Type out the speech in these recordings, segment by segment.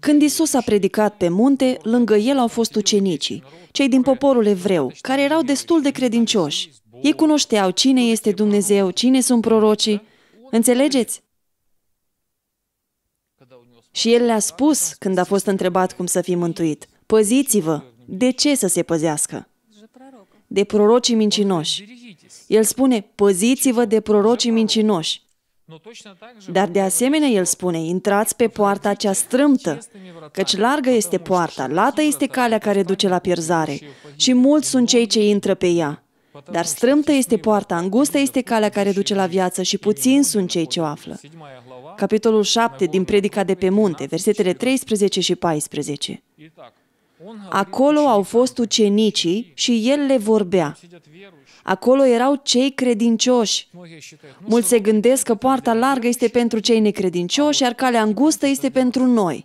Când Isus a predicat pe munte, lângă el au fost ucenicii, cei din poporul evreu, deci care erau destul de credincioși. Ei cunoșteau cine este Dumnezeu, cine sunt prorocii. Înțelegeți? Și el le-a spus, da, da, când a fost întrebat cum să fii mântuit, păziți-vă, de ce să se păzească? De prorocii mincinoși. Deci, el spune, păziți-vă de deci, prorocii mincinoși. Dar de asemenea el spune, intrați pe poarta cea strâmtă, căci largă este poarta, lată este calea care duce la pierzare și mulți sunt cei ce intră pe ea. Dar strâmtă este poarta, îngustă este calea care duce la viață și puțini sunt cei ce o află. Capitolul 7 din Predica de pe munte, versetele 13 și 14. Acolo au fost ucenicii și el le vorbea. Acolo erau cei credincioși. Mulți se gândesc că poarta largă este pentru cei necredincioși, iar calea îngustă este pentru noi.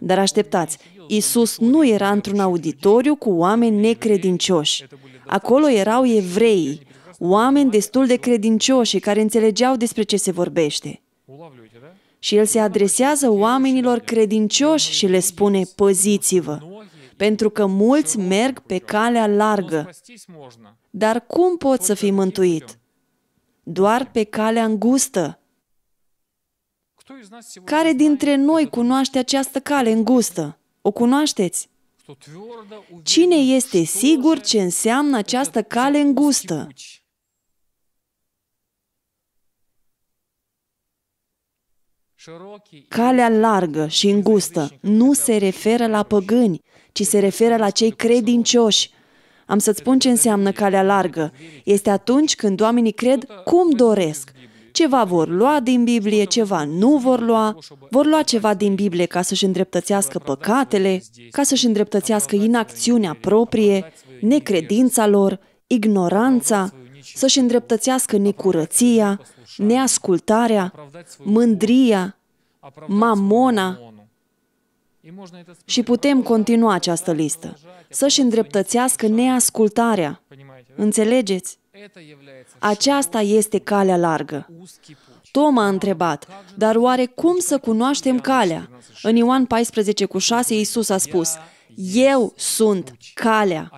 Dar așteptați, Isus nu era într-un auditoriu cu oameni necredincioși. Acolo erau evrei, oameni destul de credincioși care înțelegeau despre ce se vorbește și el se adresează oamenilor credincioși și le spune, păziți-vă, pentru că mulți merg pe calea largă. Dar cum pot să fii mântuit? Doar pe calea îngustă. Care dintre noi cunoaște această cale îngustă? O cunoașteți? Cine este sigur ce înseamnă această cale îngustă? Calea largă și îngustă nu se referă la păgâni, ci se referă la cei credincioși. Am să-ți spun ce înseamnă calea largă. Este atunci când oamenii cred uh, cum doresc. Ceva vor lua din Biblie, ceva nu vor lua, vor lua ceva din Biblie ca să-și îndreptățească păcatele, ca să-și îndreptățească inacțiunea proprie, necredința lor, ignoranța, să-și îndreptățească necurăția, neascultarea, mândria, mamona, și putem continua această listă. Să-și îndreptățească neascultarea. Înțelegeți? Aceasta este calea largă. Tom a întrebat, dar oare cum să cunoaștem calea? În Ioan 14 cu 6, Iisus a spus, eu sunt calea,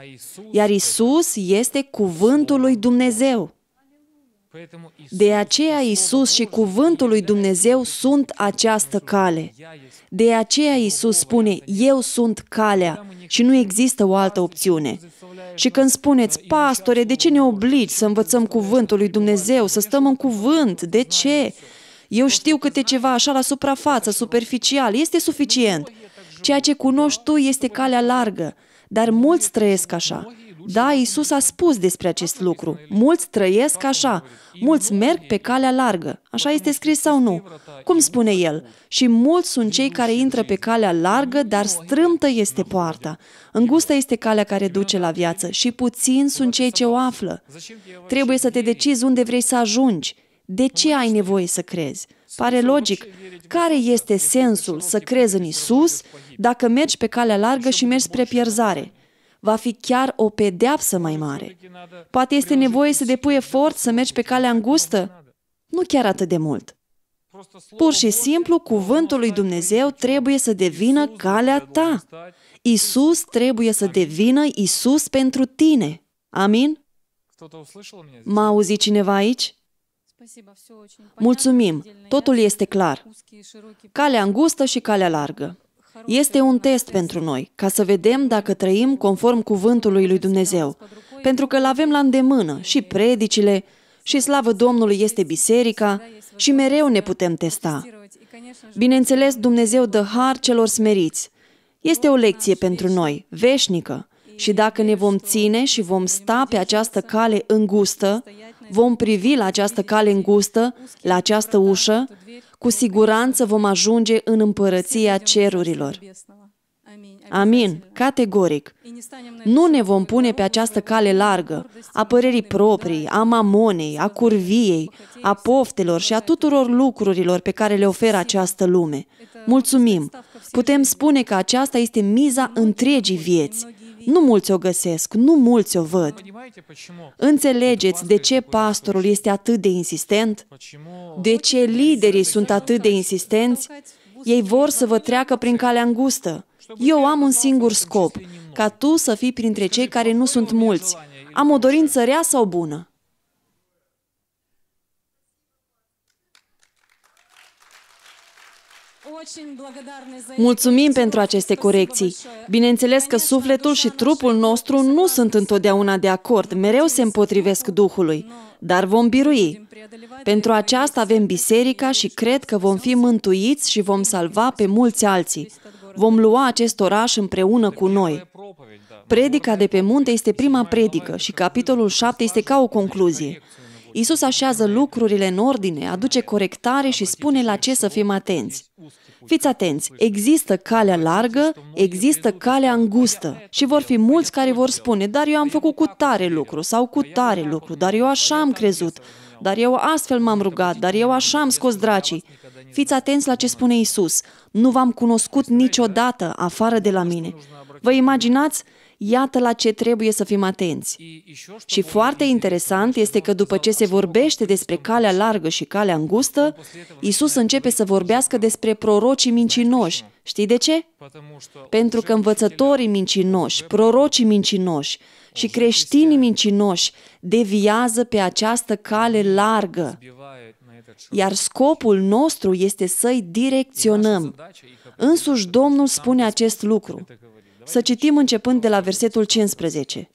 iar Isus este cuvântul lui Dumnezeu. De aceea Isus și cuvântul lui Dumnezeu sunt această cale. De aceea Isus spune, eu sunt calea și nu există o altă opțiune. Și când spuneți, pastore, de ce ne obligi să învățăm cuvântul lui Dumnezeu, să stăm în cuvânt, de ce? Eu știu câte ceva așa la suprafață, superficial, este suficient. Ceea ce cunoști tu este calea largă, dar mulți trăiesc așa. Da, Isus a spus despre acest lucru. Mulți trăiesc așa. Mulți merg pe calea largă. Așa este scris sau nu? Cum spune el? Și mulți sunt cei care intră pe calea largă, dar strâmtă este poarta. Îngustă este calea care duce la viață și puțin sunt cei ce o află. Trebuie să te decizi unde vrei să ajungi. De ce ai nevoie să crezi? Pare logic. Care este sensul să crezi în Isus dacă mergi pe calea largă și mergi spre pierzare? Va fi chiar o pedeapsă mai mare. Poate este nevoie să depui efort să mergi pe calea îngustă? Nu chiar atât de mult. Pur și simplu, cuvântul lui Dumnezeu trebuie să devină calea ta. Isus trebuie să devină Isus pentru tine. Amin? M-a auzit cineva aici? Mulțumim, totul este clar. Calea îngustă și calea largă. Este un test pentru noi, ca să vedem dacă trăim conform cuvântului lui Dumnezeu, pentru că îl avem la îndemână și predicile, și slavă Domnului este biserica, și mereu ne putem testa. Uh, Bineînțeles, Dumnezeu dă har celor smeriți. Este o lecție pentru noi, veșnică, și dacă ne vom ține și vom sta pe această cale îngustă, vom privi la această cale îngustă, la această ușă, cu siguranță vom ajunge în împărăția cerurilor. Amin, categoric. Nu ne vom pune pe această cale largă, a părerii proprii, a mamonei, a curviei, a poftelor și a tuturor lucrurilor pe care le oferă această lume. Mulțumim! Putem spune că aceasta este miza întregii vieți, nu mulți o găsesc, nu mulți o văd. Înțelegeți de ce pastorul este atât de insistent? De ce liderii sunt atât de insistenți? Ei vor să vă treacă prin calea îngustă. Eu am un singur scop, ca tu să fii printre cei care nu sunt mulți. Am o dorință rea sau bună? Mulțumim pentru aceste corecții. Bineînțeles că sufletul și trupul nostru nu sunt întotdeauna de acord, mereu se împotrivesc Duhului, dar vom birui. Pentru aceasta avem biserica și cred că vom fi mântuiți și vom salva pe mulți alții. Vom lua acest oraș împreună cu noi. Da. Predica de pe munte este prima predică și capitolul 7 este ca o concluzie. Isus așează lucrurile în ordine, aduce corectare și spune la ce să fim atenți. Fiți atenți, există calea largă, există calea îngustă și vor fi mulți care vor spune, dar eu am făcut cu tare lucru sau cu tare lucru, dar eu așa am crezut, dar eu astfel m-am rugat, dar eu așa am scos dracii. Fiți atenți la ce spune Isus. Nu v-am cunoscut niciodată afară de la mine. Vă imaginați? Iată la ce trebuie să fim atenți. Și foarte interesant este că după ce se vorbește despre calea largă și calea îngustă, Isus începe să vorbească despre prorocii mincinoși. Știi de ce? Pentru că învățătorii mincinoși, prorocii mincinoși și creștinii mincinoși deviază pe această cale largă. Iar scopul nostru este să-i direcționăm. Însuși Domnul spune acest lucru. Să citim începând de la versetul 15.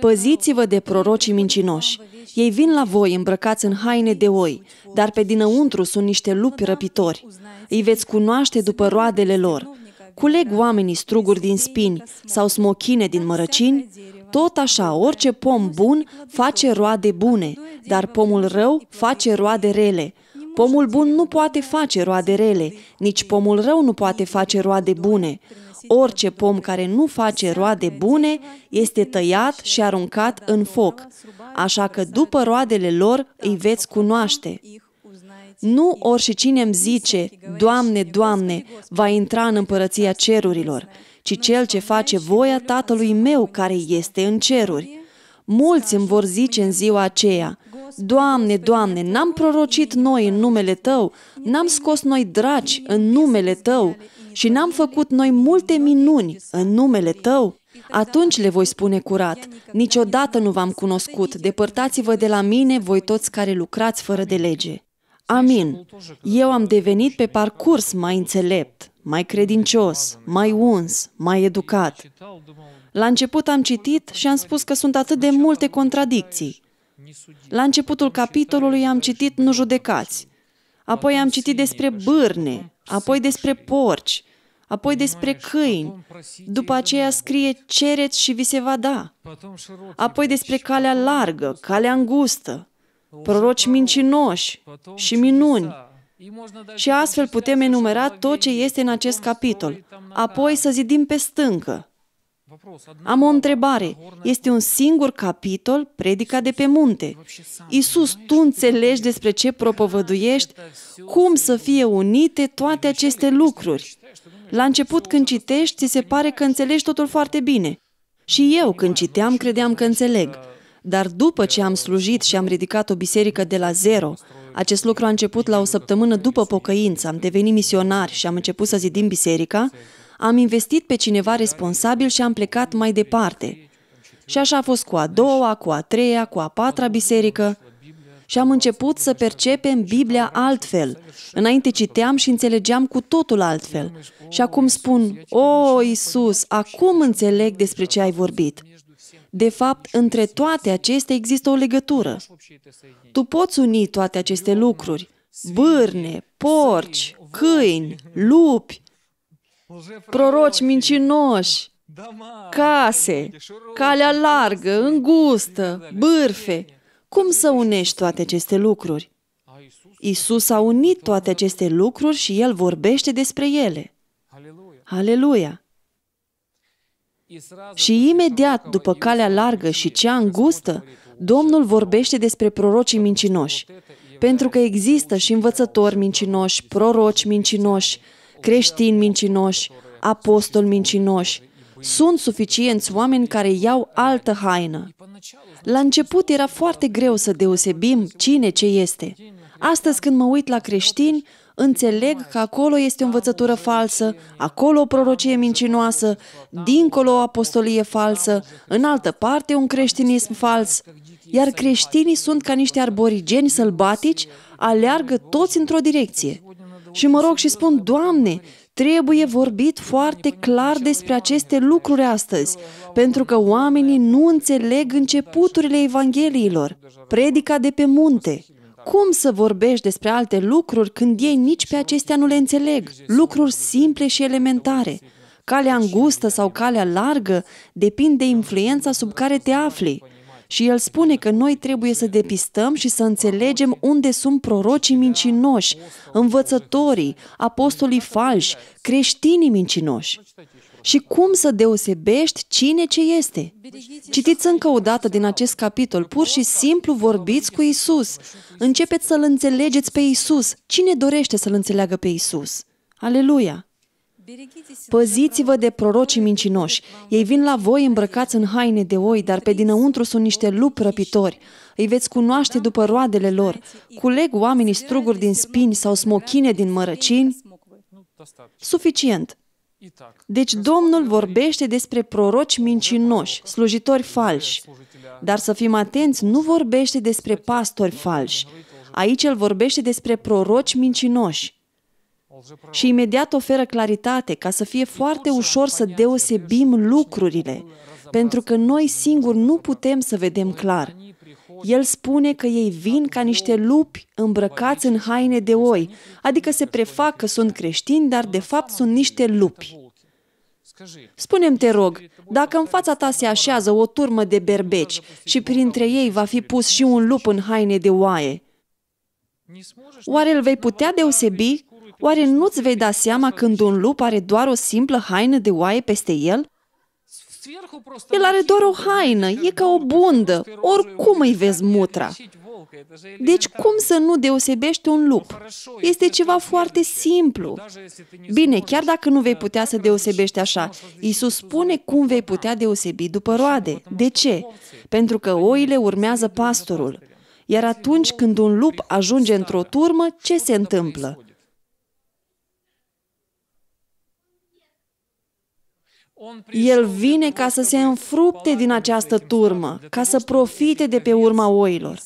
Păziți-vă de prorocii mincinoși. Ei vin la voi îmbrăcați în haine de oi, dar pe dinăuntru sunt niște lupi răpitori. Îi veți cunoaște după roadele lor. Culeg oamenii struguri din spini sau smochine din mărăcini, tot așa, orice pom bun face roade bune, dar pomul rău face roade rele. Pomul bun nu poate face roade rele, nici pomul rău nu poate face roade bune. Orice pom care nu face roade bune este tăiat și aruncat în foc, așa că după roadele lor îi veți cunoaște. Nu cine îmi zice, Doamne, Doamne, va intra în împărăția cerurilor, ci cel ce face voia Tatălui meu care este în ceruri. Mulți îmi vor zice în ziua aceea, Doamne, Doamne, n-am prorocit noi în numele Tău, n-am scos noi draci în numele Tău, și n-am făcut noi multe minuni în numele tău, atunci le voi spune curat, niciodată nu v-am cunoscut, depărtați-vă de la mine, voi toți care lucrați fără de lege. Amin. Eu am devenit pe parcurs mai înțelept, mai credincios, mai uns, mai educat. La început am citit și am spus că sunt atât de multe contradicții. La începutul capitolului am citit nu judecați, apoi am citit despre bârne, apoi despre porci, apoi despre câini, după aceea scrie cereți și vi se va da, apoi despre calea largă, calea îngustă, proroci mincinoși și minuni. Și astfel putem enumera tot ce este în acest capitol, apoi să zidim pe stâncă. Am o întrebare. Este un singur capitol, predica de pe munte. Iisus, tu înțelegi despre ce propovăduiești? Cum să fie unite toate aceste lucruri? La început, când citești, ți se pare că înțelegi totul foarte bine. Și eu, când citeam, credeam că înțeleg. Dar după ce am slujit și am ridicat o biserică de la zero, acest lucru a început la o săptămână după pocăință, am devenit misionar și am început să zidim biserica, am investit pe cineva responsabil și am plecat mai departe. Și așa a fost cu a doua, cu a treia, cu a patra biserică, și am început să percepem Biblia altfel. Înainte citeam și înțelegeam cu totul altfel. Și acum spun, O, Iisus, acum înțeleg despre ce ai vorbit. De fapt, între toate acestea există o legătură. Tu poți uni toate aceste lucruri. Bârne, porci, câini, lupi, proroci mincinoși, case, calea largă, îngustă, bârfe, cum să unești toate aceste lucruri? Isus a unit toate aceste lucruri și El vorbește despre ele. Aleluia! Și imediat după calea largă și cea îngustă, Domnul vorbește despre prorocii mincinoși. Pentru că există și învățători mincinoși, proroci mincinoși, creștini mincinoși, apostoli mincinoși. Sunt suficienți oameni care iau altă haină, la început era foarte greu să deosebim cine ce este. Astăzi când mă uit la creștini, înțeleg că acolo este o învățătură falsă, acolo o prorocie mincinoasă, dincolo o apostolie falsă, în altă parte un creștinism fals. Iar creștinii sunt ca niște arborigeni sălbatici, aleargă toți într-o direcție. Și mă rog și spun, Doamne, Trebuie vorbit foarte clar despre aceste lucruri astăzi, pentru că oamenii nu înțeleg începuturile Evangheliilor, predica de pe munte. Cum să vorbești despre alte lucruri când ei nici pe acestea nu le înțeleg? Lucruri simple și elementare. Calea îngustă sau calea largă depinde de influența sub care te afli. Și el spune că noi trebuie să depistăm și să înțelegem unde sunt prorocii mincinoși, învățătorii, apostolii falși, creștinii mincinoși. Și cum să deosebești cine ce este? Citiți încă o dată din acest capitol, pur și simplu vorbiți cu Isus. Începeți să-L înțelegeți pe Isus. Cine dorește să-L înțeleagă pe Isus? Aleluia! Păziți-vă de prorocii mincinoși. Ei vin la voi îmbrăcați în haine de oi, dar pe dinăuntru sunt niște lupi răpitori. Îi veți cunoaște după roadele lor. Culeg oamenii struguri din spini sau smochine din mărăcini? Suficient. Deci Domnul vorbește despre proroci mincinoși, slujitori falși. Dar să fim atenți, nu vorbește despre pastori falși. Aici el vorbește despre proroci mincinoși și imediat oferă claritate ca să fie foarte ușor să deosebim lucrurile, pentru că noi singuri nu putem să vedem clar. El spune că ei vin ca niște lupi îmbrăcați în haine de oi, adică se prefac că sunt creștini, dar de fapt sunt niște lupi. Spunem, te rog, dacă în fața ta se așează o turmă de berbeci și printre ei va fi pus și un lup în haine de oaie, oare îl vei putea deosebi Oare nu-ți vei da seama când un lup are doar o simplă haină de oaie peste el? El are doar o haină, e ca o bundă, oricum îi vezi mutra. Deci cum să nu deosebești un lup? Este ceva foarte simplu. Bine, chiar dacă nu vei putea să deosebești așa, Iisus spune cum vei putea deosebi după roade. De ce? Pentru că oile urmează pastorul. Iar atunci când un lup ajunge într-o turmă, ce se întâmplă? El vine ca să se înfrupte din această turmă, ca să profite de pe urma oilor.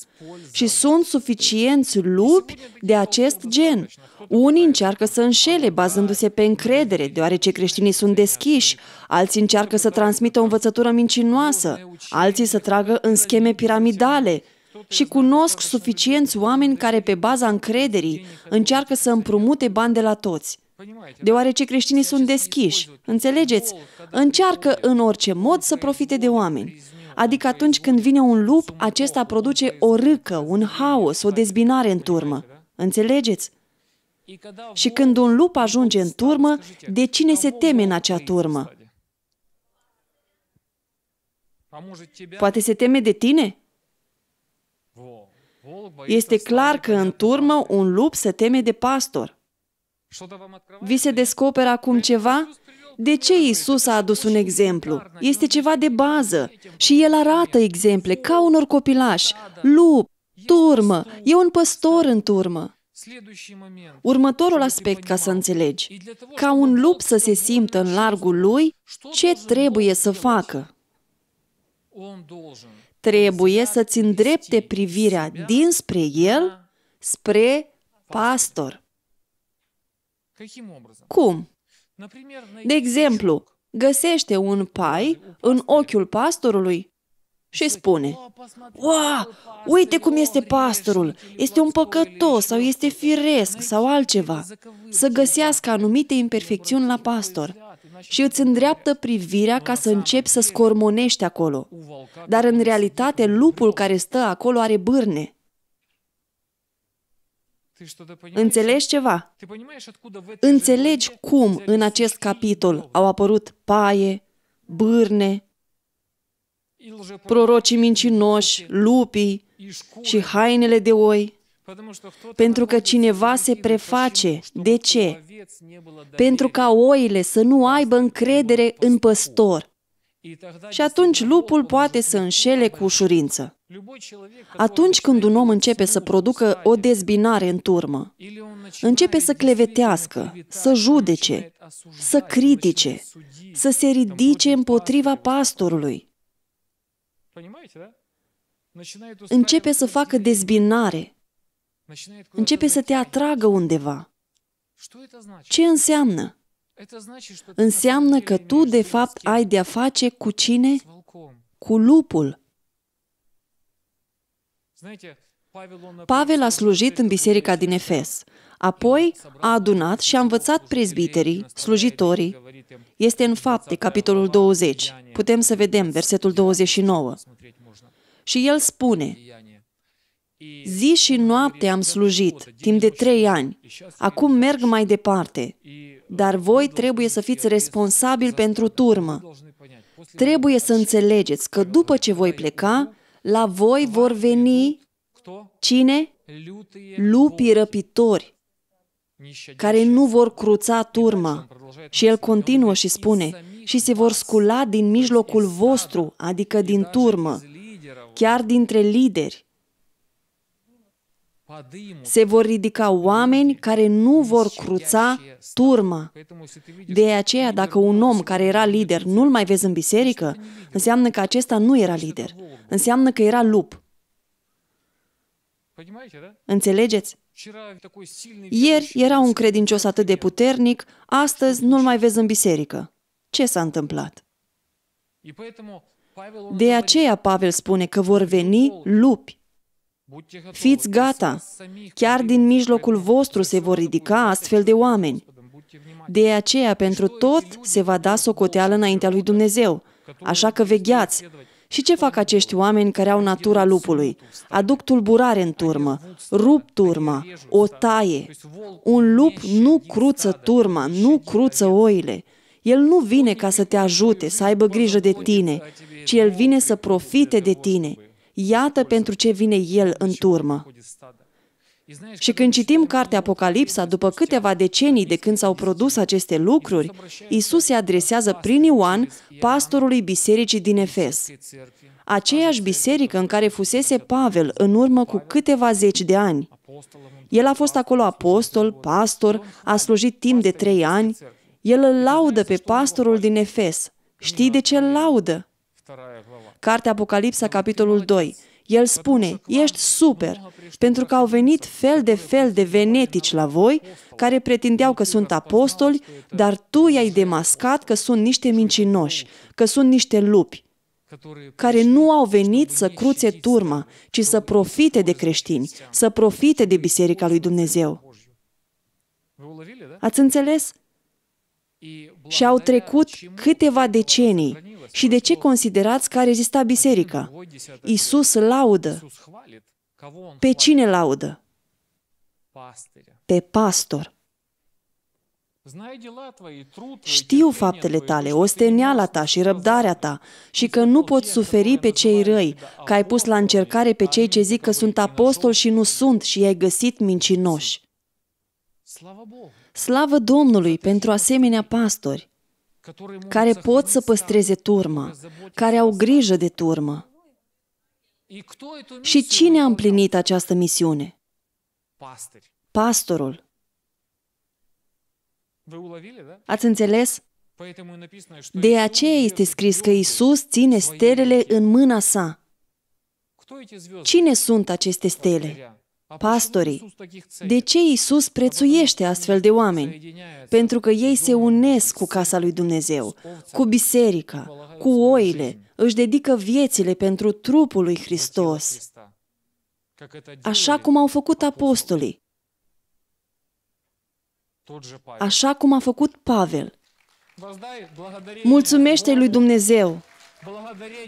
Și sunt suficienți lupi de acest gen. Unii încearcă să înșele bazându-se pe încredere, deoarece creștinii sunt deschiși, alții încearcă să transmită o învățătură mincinoasă, alții să tragă în scheme piramidale, și cunosc suficienți oameni care, pe baza încrederii, încearcă să împrumute bani de la toți. Păi, deoarece creștinii sunt deschiși, înțelegeți, încearcă în orice mod să profite de oameni. Adică atunci când vine un lup, acesta produce o râcă, un haos, o dezbinare în turmă. Înțelegeți? Și când un lup ajunge în turmă, de cine se teme în acea turmă? Poate se teme de tine? Este clar că în turmă un lup se teme de pastor. Vi se păi, descoperă acum păi, ceva? De ce Isus a adus un exemplu? Este ceva de bază și El arată exemple ca unor copilași. Lup, turmă, e un păstor în turmă. Următorul aspect ca să înțelegi. Ca un lup să se simtă în largul lui, ce trebuie să facă? Trebuie să-ți îndrepte privirea dinspre el spre pastor. Cum? De exemplu, găsește un pai în ochiul pastorului și păi, spune, Ua, uite cum este pastorul, este un păcătos sau este firesc deci, sau altceva. Să găsească anumite imperfecțiuni la pastor și îți îndreaptă privirea ca să începi să scormonești acolo. Dar în realitate lupul care stă acolo are bârne. Înțelegi ceva? Înțelegi cum în acest capitol au apărut paie, bârne, prorocii mincinoși, lupii și hainele de oi, pentru că cineva se preface. De ce? Pentru ca oile să nu aibă încredere în păstor. Și atunci lupul poate să înșele cu ușurință. Atunci când un om începe să producă o dezbinare în turmă, începe să clevetească, să judece, să critique, să se ridice împotriva pastorului, începe să facă dezbinare, începe să te atragă undeva. Ce înseamnă? Înseamnă că tu, de fapt, ai de-a face cu cine? Cu lupul, Pavel a slujit în biserica din Efes, apoi a adunat și a învățat prezbiterii, slujitorii. Este în fapte, capitolul 20. Putem să vedem versetul 29. Și el spune, Zi și noapte am slujit, timp de trei ani. Acum merg mai departe. Dar voi trebuie să fiți responsabili pentru turmă. Trebuie să înțelegeți că după ce voi pleca, la voi vor veni cine? Lupii răpitori care nu vor cruța turma. Și el continuă și spune, și se vor scula din mijlocul vostru, adică din turmă, chiar dintre lideri. Se vor ridica oameni care nu vor cruța turma. De aceea, păi, dacă un om care era lider nu-l mai vezi în biserică, înseamnă că acesta nu era lider. Înseamnă că era lup. Păi, Înțelegeți? Ieri era un credincios atât de puternic, astăzi nu-l mai vezi în biserică. Ce s-a întâmplat? Păi, de aceea Pavel spune că vor veni lupi. Fiți gata! Chiar din mijlocul vostru se vor ridica astfel de oameni. De aceea, pentru tot se va da socoteală înaintea lui Dumnezeu. Așa că vegheați! Și ce fac acești oameni care au natura lupului? Aduc tulburare în turmă, rup turma, o taie. Deci Un lup nu cruță turma, nu cruță oile. El nu vine ca să te ajute, să aibă grijă de tine, ci el vine să profite de tine. Iată pentru ce vine el în turmă. Și când citim cartea Apocalipsa, după câteva decenii de când s-au produs aceste lucruri, Isus se adresează prin Ioan pastorului bisericii din Efes, aceeași biserică în care fusese Pavel în urmă cu câteva zeci de ani. El a fost acolo apostol, pastor, a slujit timp de trei ani. El îl laudă pe pastorul din Efes. Știi de ce îl laudă? Cartea Apocalipsa, capitolul 2. El spune, ești super, pentru că au venit fel de fel de venetici la voi, care pretindeau că sunt apostoli, dar tu i-ai demascat că sunt niște mincinoși, că sunt niște lupi, care nu au venit să cruțe turma, ci să profite de creștini, să profite de Biserica lui Dumnezeu. Ați înțeles? și au trecut câteva decenii. Și de ce considerați că a rezistat biserica? Iisus laudă. Pe cine laudă? Pe pastor. Știu faptele tale, osteneala ta și răbdarea ta și că nu poți suferi pe cei răi, că ai pus la încercare pe cei ce zic că sunt apostoli și nu sunt și i-ai găsit mincinoși. Slavă Domnului pentru asemenea pastori care pot să păstreze turma, care au grijă de turmă. Și cine a împlinit această misiune? Pastorul. Da? Ați înțeles? Păi, de aceea este scris că Isus ține stelele în mâna sa. Cine sunt aceste stele? pastorii. De ce Isus prețuiește astfel de oameni? Pentru că ei se unesc cu casa lui Dumnezeu, cu biserica, cu oile, își dedică viețile pentru trupul lui Hristos, așa cum au făcut apostolii, așa cum a făcut Pavel. Mulțumește lui Dumnezeu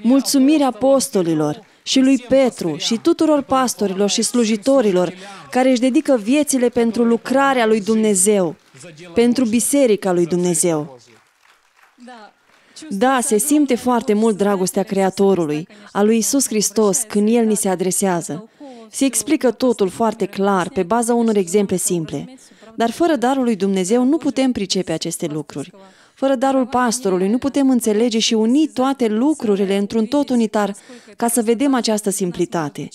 Mulțumirea apostolilor și lui Petru și tuturor pastorilor și slujitorilor care își dedică viețile pentru lucrarea lui Dumnezeu, pentru biserica lui Dumnezeu. Da, se simte foarte mult dragostea Creatorului, a lui Isus Hristos, când El ni se adresează. Se explică totul foarte clar, pe baza unor exemple simple. Dar fără darul lui Dumnezeu nu putem pricepe aceste lucruri. Fără darul pastorului nu putem înțelege și uni toate lucrurile într-un tot unitar ca să vedem această simplitate.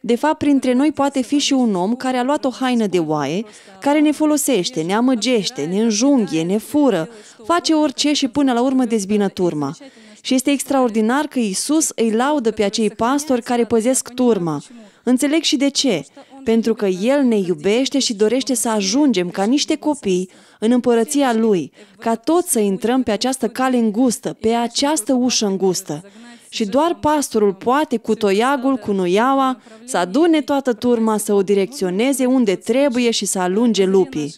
De fapt, printre noi poate fi și un om care a luat o haină de oaie, care ne folosește, ne amăgește, ne înjunghie, ne fură, face orice și până la urmă dezbină turma. Și este extraordinar că Isus îi laudă pe acei pastori care păzesc turma. Înțeleg și de ce pentru că El ne iubește și dorește să ajungem ca niște copii în împărăția Lui, ca toți să intrăm pe această cale îngustă, pe această ușă îngustă și doar pastorul poate cu toiagul, cu nuiaua, să adune toată turma, să o direcționeze unde trebuie și să alunge lupii.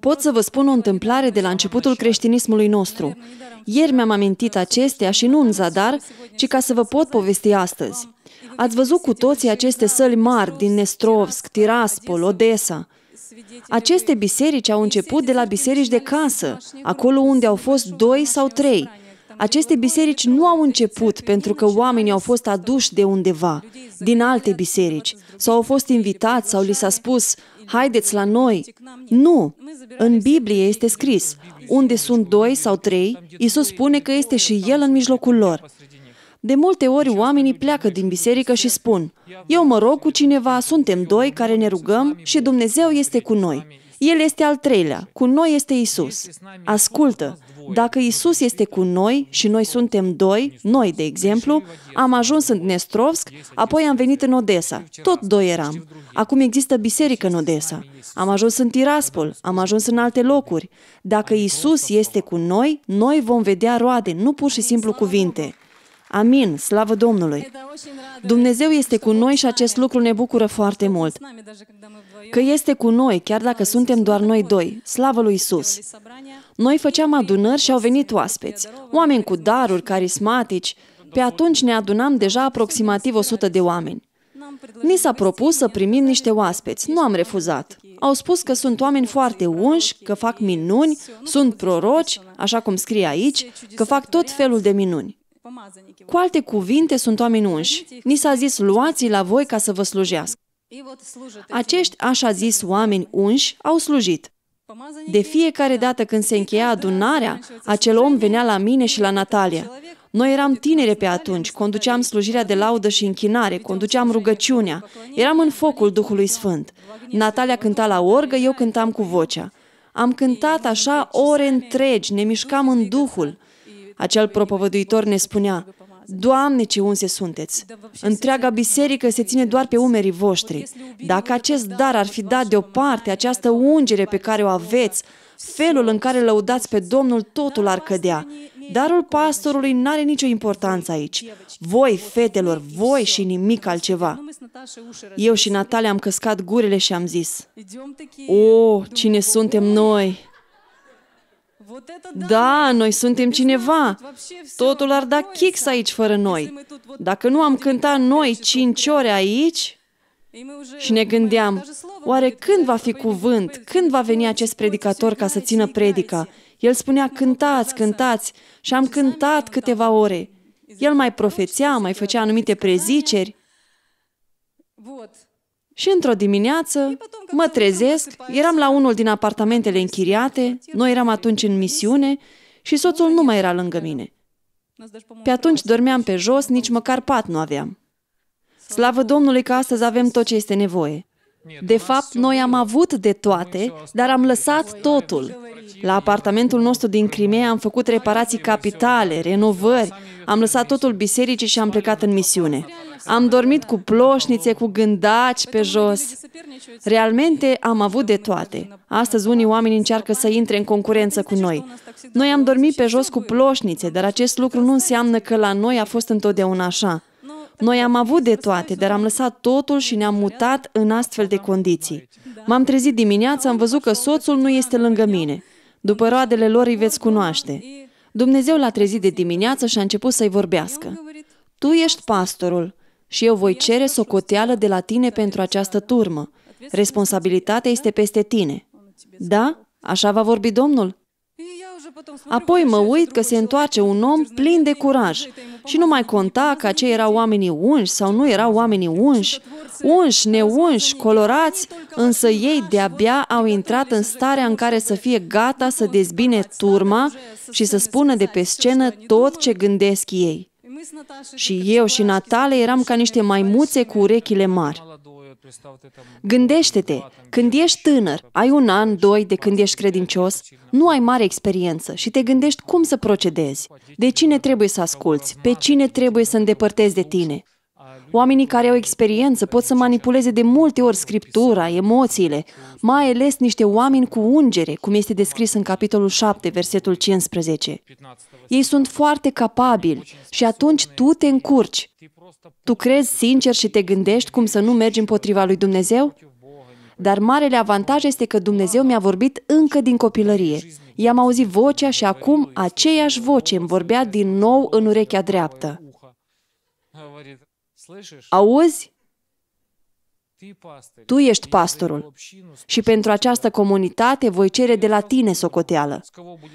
Pot să vă spun o întâmplare de la începutul creștinismului nostru. Ieri mi-am amintit acestea și nu în zadar, ci ca să vă pot povesti astăzi. Ați văzut cu toții aceste săli mari din Nestrovsk, Tiraspol, Odessa. Aceste biserici au început de la biserici de casă, acolo unde au fost doi sau trei, aceste biserici nu au început pentru că oamenii au fost aduși de undeva, din alte biserici, sau au fost invitați sau li s-a spus, haideți la noi. Nu! În Biblie este scris, unde sunt doi sau trei, Isus spune că este și El în mijlocul lor. De multe ori oamenii pleacă din biserică și spun, eu mă rog cu cineva, suntem doi care ne rugăm și Dumnezeu este cu noi. El este al treilea, cu noi este Isus. Ascultă, dacă Isus este cu noi și noi suntem doi, noi, de exemplu, am ajuns în Dnestrovsk, apoi am venit în Odessa. Tot doi eram. Acum există biserică în Odessa. Am ajuns în Tiraspol, am ajuns în alte locuri. Dacă Isus este cu noi, noi vom vedea roade, nu pur și simplu cuvinte. Amin, slavă Domnului! Dumnezeu este cu noi și acest lucru ne bucură foarte mult. Că este cu noi, chiar dacă suntem doar noi doi. Slavă lui Isus! Noi făceam adunări și au venit oaspeți, oameni cu daruri carismatici. Pe atunci ne adunam deja aproximativ 100 de oameni. Ni s-a propus să primim niște oaspeți. Nu am refuzat. Au spus că sunt oameni foarte unși, că fac minuni, sunt proroci, așa cum scrie aici, că fac tot felul de minuni. Cu alte cuvinte, sunt oameni unși. Ni s-a zis, luați la voi ca să vă slujească. Acești așa zis oameni unși au slujit. De fiecare da. dată când se încheia adunarea, acel om venea la mine și la Natalia. Noi eram tinere pe atunci, conduceam slujirea de laudă și închinare, conduceam rugăciunea, eram în focul Duhului Sfânt. Natalia cânta la orgă, eu cântam cu vocea. Am cântat așa ore întregi, ne mișcam în Duhul. Acel propovăduitor ne spunea, Doamne, ce unse sunteți! Întreaga biserică se ține doar pe umerii voștri. Dacă acest dar ar fi dat deoparte, această ungere pe care o aveți, felul în care lăudați pe Domnul, totul ar cădea. Darul pastorului nu are nicio importanță aici. Voi, fetelor, voi și nimic altceva. Eu și Natalia am căscat gurile și am zis, O, oh, cine suntem noi! Da, noi suntem cineva. Totul ar da chix aici fără noi. Dacă nu am cântat noi cinci ore aici, și ne gândeam, oare când va fi cuvânt, când va veni acest predicator ca să țină predica? El spunea, cântați, cântați, și am cântat câteva ore. El mai profețea, mai făcea anumite preziceri. Și într-o dimineață, Mă trezesc, eram la unul din apartamentele închiriate, noi eram atunci în misiune și soțul nu mai era lângă mine. Pe atunci dormeam pe jos, nici măcar pat nu aveam. Slavă Domnului că astăzi avem tot ce este nevoie. De fapt, noi am avut de toate, dar am lăsat totul. La apartamentul nostru din Crimea am făcut reparații capitale, renovări, am lăsat totul bisericii și am plecat în misiune. Am dormit cu ploșnițe, cu gândaci pe păi jos. Realmente am avut de toate. Astăzi unii oameni încearcă să intre în concurență cu noi. Noi am dormit pe jos cu ploșnițe, dar acest lucru nu înseamnă că la noi a fost întotdeauna așa. Noi am avut de toate, dar am lăsat totul și ne-am mutat în astfel de condiții. M-am trezit dimineața, am văzut că soțul nu este lângă mine. După roadele lor îi veți cunoaște. Dumnezeu l-a trezit de dimineață și a început să-i vorbească. Tu ești pastorul și eu voi cere socoteală de la tine pentru această turmă. Responsabilitatea este peste tine. Da? Așa va vorbi Domnul? Apoi mă uit că se întoarce un om plin de curaj și nu mai conta că acei erau oamenii unși sau nu erau oamenii unși, unși, neunși, colorați, însă ei de-abia au intrat în starea în care să fie gata să dezbine turma și să spună de pe scenă tot ce gândesc ei. Și eu și Natale eram ca niște maimuțe cu urechile mari. Gândește-te, când ești tânăr, ai un an, doi de când ești credincios, nu ai mare experiență și te gândești cum să procedezi, de cine trebuie să asculți, pe cine trebuie să îndepărtezi de tine. Oamenii care au experiență pot să manipuleze de multe ori scriptura, emoțiile, mai ales niște oameni cu ungere, cum este descris în capitolul 7, versetul 15. Ei sunt foarte capabili și atunci tu te încurci. Tu crezi sincer și te gândești cum să nu mergi împotriva lui Dumnezeu? Dar marele avantaj este că Dumnezeu mi-a vorbit încă din copilărie. I-am auzit vocea și acum aceeași voce îmi vorbea din nou în urechea dreaptă. Auzi? Tu ești pastorul și pentru această comunitate voi cere de la tine socoteală.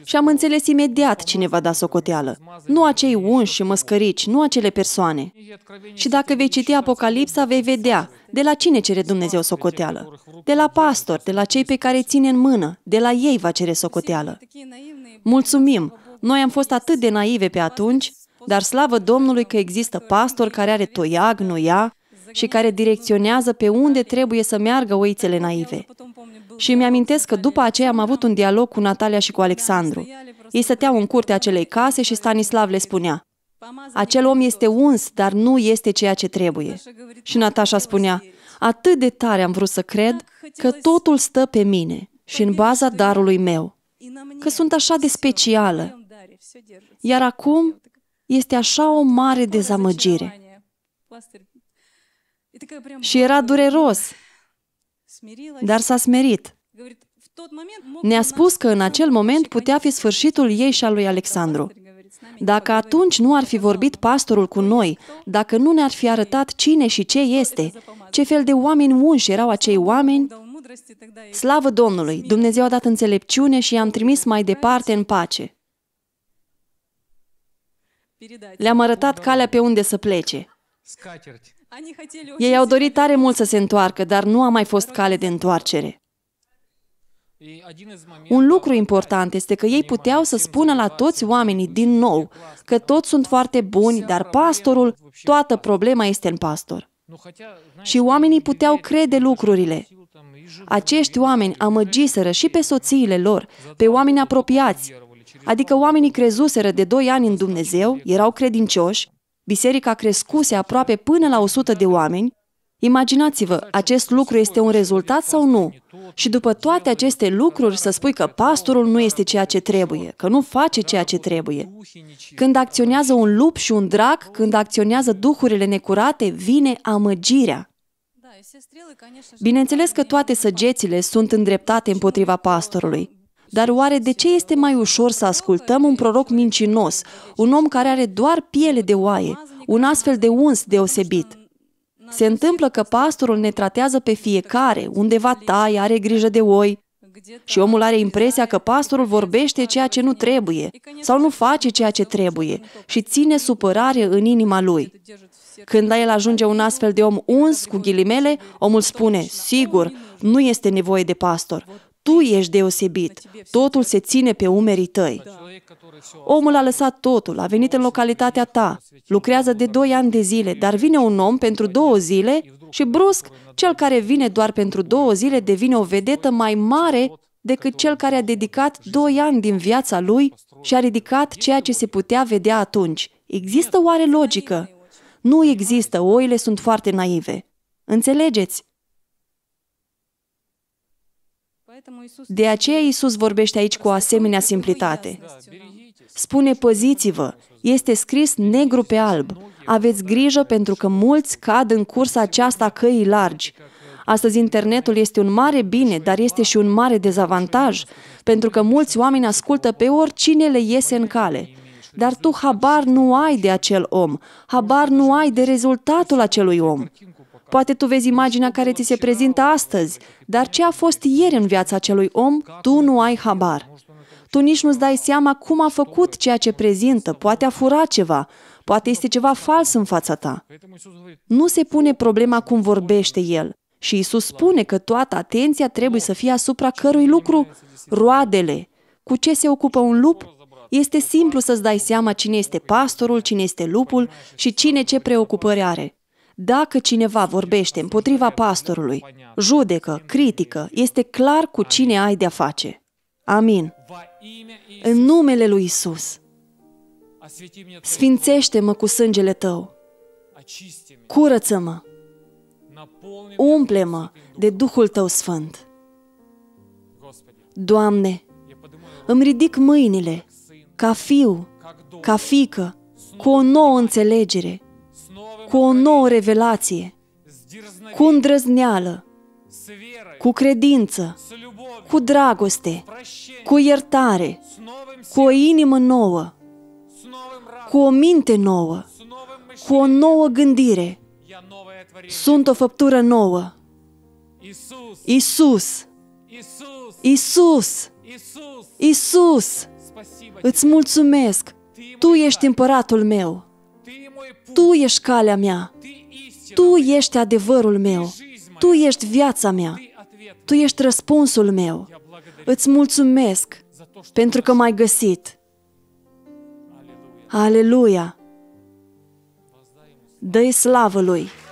Și am înțeles imediat cine va da socoteală. Nu acei unși și măscărici, nu acele persoane. Și dacă vei citi Apocalipsa, vei vedea de la cine cere Dumnezeu socoteală. De la pastor, de la cei pe care îi ține în mână, de la ei va cere socoteală. Mulțumim! Noi am fost atât de naive pe atunci dar slavă Domnului că există pastor care are toiag, noia și care direcționează pe unde trebuie să meargă oițele naive. Și îmi amintesc că după aceea am avut un dialog cu Natalia și cu Alexandru. Ei stăteau în curtea acelei case și Stanislav le spunea, acel om este uns, dar nu este ceea ce trebuie. Și Natasha spunea, atât de tare am vrut să cred că totul stă pe mine și în baza darului meu, că sunt așa de specială. Iar acum este așa o mare dezamăgire. Și era dureros, dar s-a smerit. Ne-a spus că în acel moment putea fi sfârșitul ei și al lui Alexandru. Dacă atunci nu ar fi vorbit pastorul cu noi, dacă nu ne-ar fi arătat cine și ce este, ce fel de oameni unși erau acei oameni, slavă Domnului! Dumnezeu a dat înțelepciune și i-am trimis mai departe în pace. Le-am arătat calea pe unde să plece. Ei au dorit tare mult să se întoarcă, dar nu a mai fost cale de întoarcere. Un lucru important este că ei puteau să spună la toți oamenii din nou că toți sunt foarte buni, dar pastorul, toată problema este în pastor. Și oamenii puteau crede lucrurile. Acești oameni amăgiseră și pe soțiile lor, pe oameni apropiați, Adică oamenii crezuseră de 2 ani în Dumnezeu, erau credincioși, biserica crescuse aproape până la 100 de oameni, Imaginați-vă, acest lucru este un rezultat sau nu? Și după toate aceste lucruri să spui că pastorul nu este ceea ce trebuie, că nu face ceea ce trebuie. Când acționează un lup și un drac, când acționează duhurile necurate, vine amăgirea. Bineînțeles că toate săgețile sunt îndreptate împotriva pastorului. Dar oare de ce este mai ușor să ascultăm un proroc mincinos, un om care are doar piele de oaie, un astfel de uns deosebit? Se întâmplă că pastorul ne tratează pe fiecare, undeva tai, are grijă de oi, și omul are impresia că pastorul vorbește ceea ce nu trebuie sau nu face ceea ce trebuie și ține supărare în inima lui. Când la el ajunge un astfel de om uns, cu ghilimele, omul spune, sigur, nu este nevoie de pastor tu ești deosebit, totul se ține pe umerii tăi. Omul a lăsat totul, a venit în localitatea ta, lucrează de 2 ani de zile, dar vine un om pentru două zile și brusc, cel care vine doar pentru două zile devine o vedetă mai mare decât cel care a dedicat doi ani din viața lui și a ridicat ceea ce se putea vedea atunci. Există oare logică? Nu există, oile sunt foarte naive. Înțelegeți? De aceea Isus vorbește aici cu asemenea simplitate. Spune, păziți-vă, este scris negru pe alb. Aveți grijă pentru că mulți cad în cursa aceasta a căii largi. Astăzi internetul este un mare bine, dar este și un mare dezavantaj, pentru că mulți oameni ascultă pe oricine le iese în cale. Dar tu habar nu ai de acel om, habar nu ai de rezultatul acelui om. Poate tu vezi imaginea care ți se prezintă astăzi, dar ce a fost ieri în viața acelui om, tu nu ai habar. Tu nici nu-ți dai seama cum a făcut ceea ce prezintă, poate a furat ceva, poate este ceva fals în fața ta. Nu se pune problema cum vorbește el. Și Isus spune că toată atenția trebuie să fie asupra cărui lucru, roadele. Cu ce se ocupă un lup? Este simplu să-ți dai seama cine este pastorul, cine este lupul și cine ce preocupări are. Dacă cineva vorbește împotriva pastorului, judecă, critică, este clar cu cine ai de-a face. Amin. În numele lui Isus. Sfințește-mă cu sângele tău. Curăță-mă. Umple-mă de Duhul tău sfânt. Doamne, îmi ridic mâinile ca fiu, ca fică, cu o nouă înțelegere, cu o nouă revelație, cu îndrăzneală, cu credință, cu dragoste, cu iertare, cu o inimă nouă, cu o minte nouă, cu o nouă gândire. Sunt o făptură nouă. Isus! Isus! Isus! Îți mulțumesc! Tu ești împăratul meu! Tu ești calea mea. Tu ești adevărul meu. Tu ești viața mea. Tu ești răspunsul meu. Îți mulțumesc pentru că m-ai găsit. Aleluia! Dă-i slavă lui!